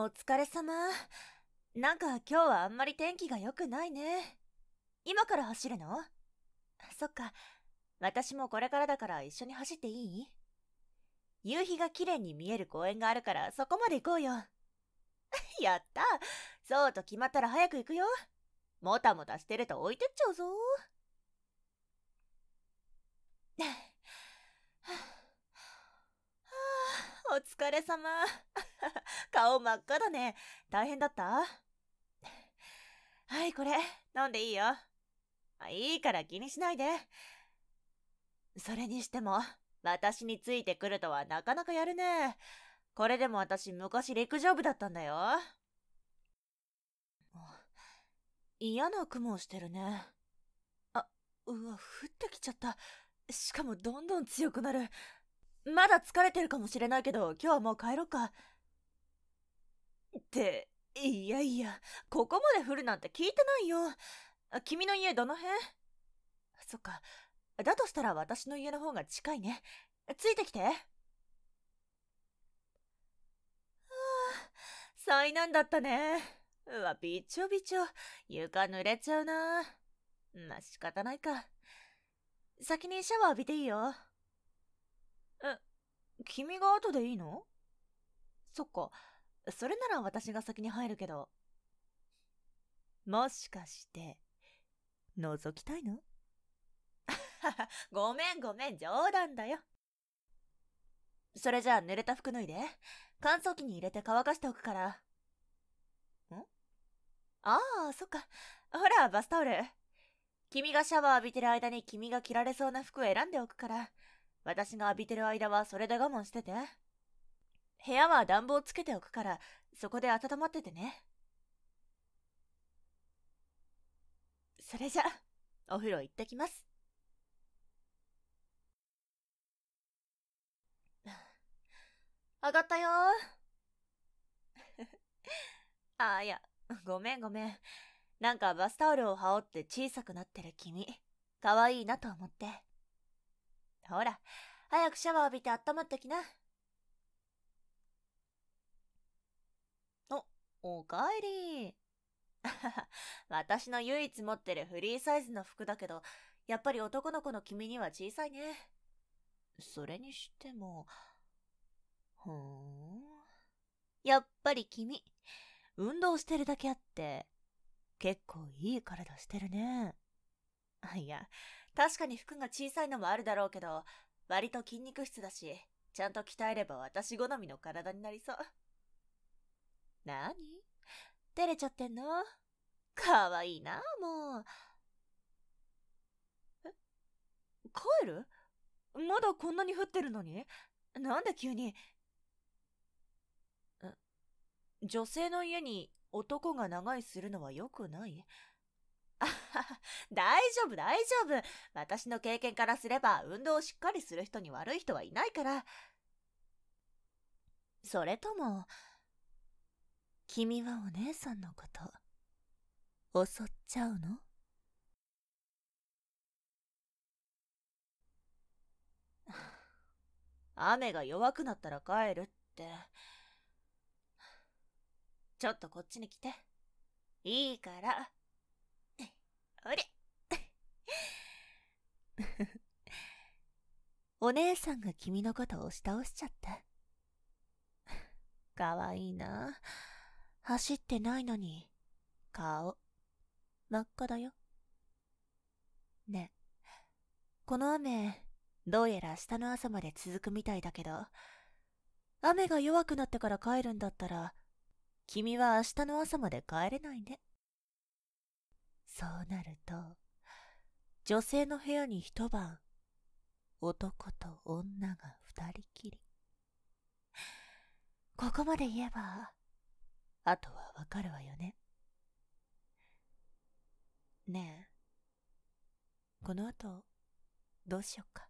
お疲れ様。なんか今日はあんまり天気が良くないね。今から走るのそっか。私もこれからだから一緒に走っていい夕日が綺麗に見える公園があるからそこまで行こうよ。やったそうと決まったら早く行くよ。もたもたしてると置いてっちゃうぞ。は あ、お疲れ様。顔真っ赤だね。大変だった はい、これ、飲んでいいよ。いいから気にしないで。それにしても、私についてくるとはなかなかやるね。これでも私昔陸上部だったんだよ。嫌な雲をしてるね。あ、うわ、降ってきちゃった。しかもどんどん強くなる。まだ疲れてるかもしれないけど、今日はもう帰ろっか。っていやいやここまで降るなんて聞いてないよ君の家どの辺そっかだとしたら私の家の方が近いねついてきてはあ災難だったねうわびちょびちょ床濡れちゃうなまあ仕方ないか先にシャワー浴びていいよえ君が後でいいのそっかそれなら私が先に入るけど。もしかして、覗きたいの ごめんごめん、冗談だよ。それじゃあ濡れた服脱いで。乾燥機に入れて乾かしておくから。んああ、そっか。ほら、バスタオル。君がシャワー浴びてる間に君が着られそうな服を選んでおくから、私が浴びてる間はそれで我慢してて。部屋は暖房つけておくから、そこで温まっててね。それじゃ、お風呂行ってきます。上がったよ あ、いや、ごめんごめん。なんかバスタオルを羽織って小さくなってる君、可愛いなと思って。ほら、早くシャワー浴びて温まってきな。おかえり。私の唯一持ってるフリーサイズの服だけど、やっぱり男の子の君には小さいね。それにしても、ふーん。やっぱり君、運動してるだけあって、結構いい体してるね。いや、確かに服が小さいのもあるだろうけど、割と筋肉質だし、ちゃんと鍛えれば私好みの体になりそう。なに照れちゃってんのかわいいな、もう。え帰るまだこんなに降ってるのになんで急に。女性の家に男が長居するのは良くないあ 大丈夫大丈夫私の経験からすれば運動をしっかりする人に悪い人はいないからそれとも君はお姉さんのこと襲っちゃうの雨が弱くなったら帰るって。ちょっとこっちに来て。いいから。あれ お姉さんが君のことを押し倒しちゃって。かわいいな。走ってないのに、顔、真っ赤だよ。ね、この雨、どうやら明日の朝まで続くみたいだけど、雨が弱くなってから帰るんだったら、君は明日の朝まで帰れないね。そうなると、女性の部屋に一晩、男と女が二人きり。ここまで言えば、あとはわかるわよね。ねえ、この後、どうしよっか。